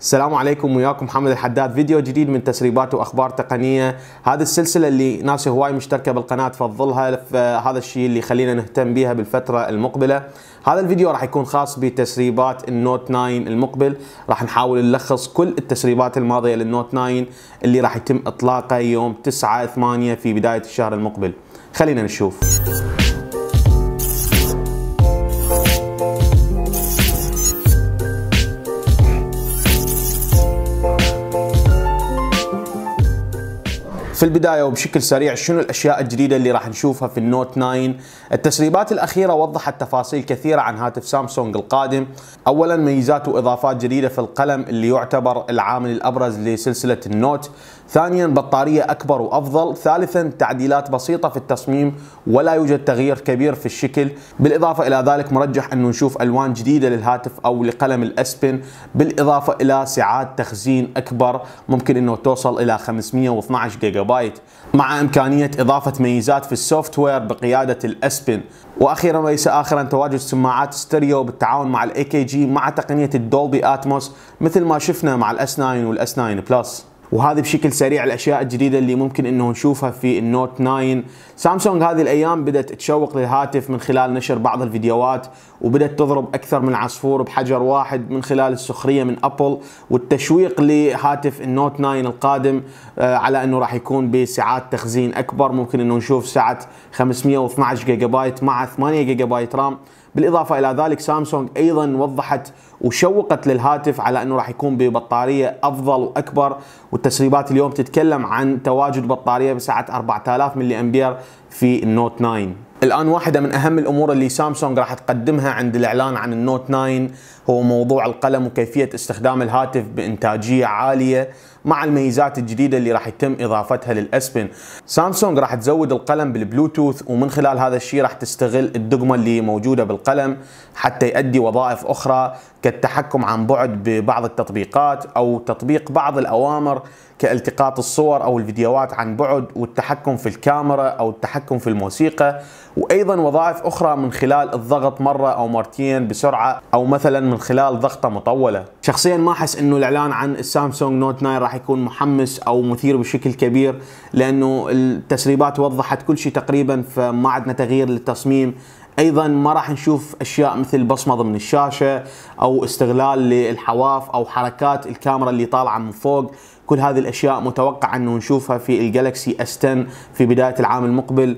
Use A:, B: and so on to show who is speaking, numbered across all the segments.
A: السلام عليكم وياكم محمد الحداد فيديو جديد من تسريبات واخبار تقنيه هذه السلسله اللي ناس هواي مشتركه بالقناه تفضلها فهذا الشيء اللي خلينا نهتم بها بالفتره المقبله هذا الفيديو راح يكون خاص بتسريبات النوت 9 المقبل راح نحاول نلخص كل التسريبات الماضيه للنوت 9 اللي راح يتم اطلاقه يوم 9 8 في بدايه الشهر المقبل خلينا نشوف في البدايه وبشكل سريع شنو الاشياء الجديده اللي راح نشوفها في النوت 9 التسريبات الاخيره وضحت تفاصيل كثيره عن هاتف سامسونج القادم اولا ميزات واضافات جديده في القلم اللي يعتبر العامل الابرز لسلسله النوت ثانيا بطاريه اكبر وافضل ثالثا تعديلات بسيطه في التصميم ولا يوجد تغيير كبير في الشكل بالاضافه الى ذلك مرجح انه نشوف الوان جديده للهاتف او لقلم الاسبن بالاضافه الى سعات تخزين اكبر ممكن انه توصل الى 512 جيجا بايت مع إمكانية إضافة ميزات في السوفت وير بقيادة الأسبن وأخيرا وليس آخرا تواجد سماعات ستيريو بالتعاون مع الاي كي جي مع تقنية الدولبي أتموس مثل ما شفنا مع الاس 9 والاس 9 بلس وهذه بشكل سريع الاشياء الجديده اللي ممكن انه نشوفها في النوت 9 سامسونج هذه الايام بدات تشوق للهاتف من خلال نشر بعض الفيديوهات وبدأت تضرب أكثر من عصفور بحجر واحد من خلال السخرية من أبل والتشويق لهاتف النوت 9 القادم آه، على أنه راح يكون بسعات تخزين أكبر ممكن أنه نشوف سعة 512 جيجا بايت مع 8 جيجا بايت رام بالإضافة إلى ذلك سامسونج أيضا وضحت وشوقت للهاتف على أنه راح يكون ببطارية أفضل وأكبر والتسريبات اليوم تتكلم عن تواجد بطارية بسعة 4000 ملي أمبير في النوت 9 الان واحده من اهم الامور اللي سامسونج راح تقدمها عند الاعلان عن النوت 9 هو موضوع القلم وكيفيه استخدام الهاتف بانتاجيه عاليه مع الميزات الجديده اللي راح يتم اضافتها للاسبن سامسونج راح تزود القلم بالبلوتوث ومن خلال هذا الشيء راح تستغل الدقمه اللي موجوده بالقلم حتى يؤدي وظائف اخرى كالتحكم عن بعد ببعض التطبيقات او تطبيق بعض الاوامر كالتقاط الصور او الفيديوهات عن بعد والتحكم في الكاميرا او التحكم في الموسيقى وايضا وظائف اخرى من خلال الضغط مره او مرتين بسرعه او مثلا من خلال ضغطه مطوله شخصيا ما احس انه الاعلان عن السامسونج نوت 9 راح يكون محمس او مثير بشكل كبير لانه التسريبات وضحت كل شيء تقريبا فما عندنا تغيير للتصميم ايضا ما راح نشوف اشياء مثل بصمه ضمن الشاشه او استغلال للحواف او حركات الكاميرا اللي طالعه من فوق كل هذه الاشياء متوقع انه نشوفها في الجالكسي اس 10 في بدايه العام المقبل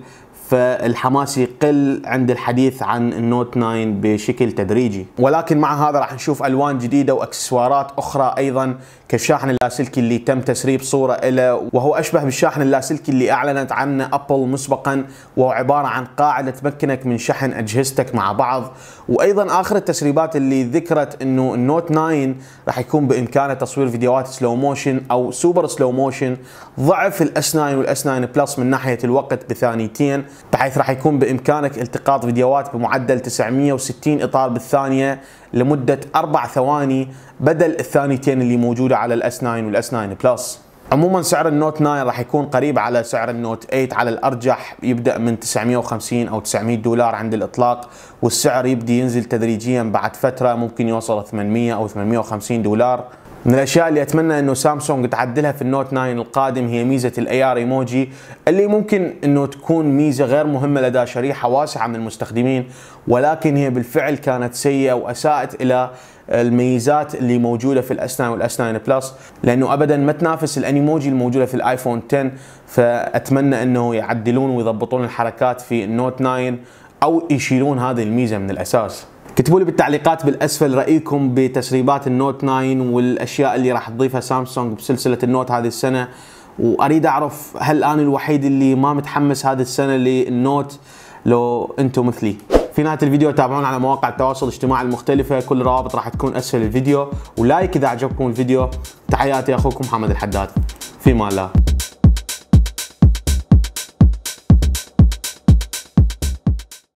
A: فالحماس يقل عند الحديث عن النوت 9 بشكل تدريجي ولكن مع هذا راح نشوف الوان جديده واكسسوارات اخرى ايضا كالشاحن اللاسلكي اللي تم تسريب صورة له وهو أشبه بالشاحن اللاسلكي اللي أعلنت عنه أبل مسبقا وهو عبارة عن قاعدة تمكنك من شحن أجهزتك مع بعض وأيضا آخر التسريبات اللي ذكرت أنه النوت 9 راح يكون بإمكانه تصوير فيديوهات سلو موشن أو سوبر سلو موشن ضعف الاس 9 والاس 9 بلس من ناحية الوقت بثانيتين بحيث راح يكون بإمكانك التقاط فيديوهات بمعدل 960 إطار بالثانية لمدة أربع ثواني بدل الثانيتين اللي موجودة على الاس 9 والاس 9 بلس عموما سعر النوت 9 راح يكون قريب على سعر النوت 8 على الارجح يبدا من 950 او 900 دولار عند الاطلاق والسعر يبدي ينزل تدريجيا بعد فتره ممكن يوصل 800 او 850 دولار من الاشياء اللي اتمنى انه سامسونج تعدلها في النوت 9 القادم هي ميزه الاي ار ايموجي اللي ممكن انه تكون ميزه غير مهمه لدى شريحه واسعه من المستخدمين ولكن هي بالفعل كانت سيئه واساءت الى الميزات اللي موجوده في الاس 9 والاس 9 بلس لانه ابدا ما تنافس الانيموجي الموجوده في الايفون 10 فاتمنى انه يعدلون ويضبطون الحركات في النوت 9 او يشيلون هذه الميزه من الاساس اكتبوا لي بالتعليقات بالاسفل رايكم بتسريبات النوت 9 والاشياء اللي راح تضيفها سامسونج بسلسله النوت هذه السنه واريد اعرف هل انا الوحيد اللي ما متحمس هذه السنه للنوت لو انتم مثلي في نهايه الفيديو تابعونا على مواقع التواصل الاجتماعي المختلفه كل الروابط راح تكون اسفل الفيديو ولايك اذا عجبكم الفيديو تحياتي اخوكم محمد الحداد في مالا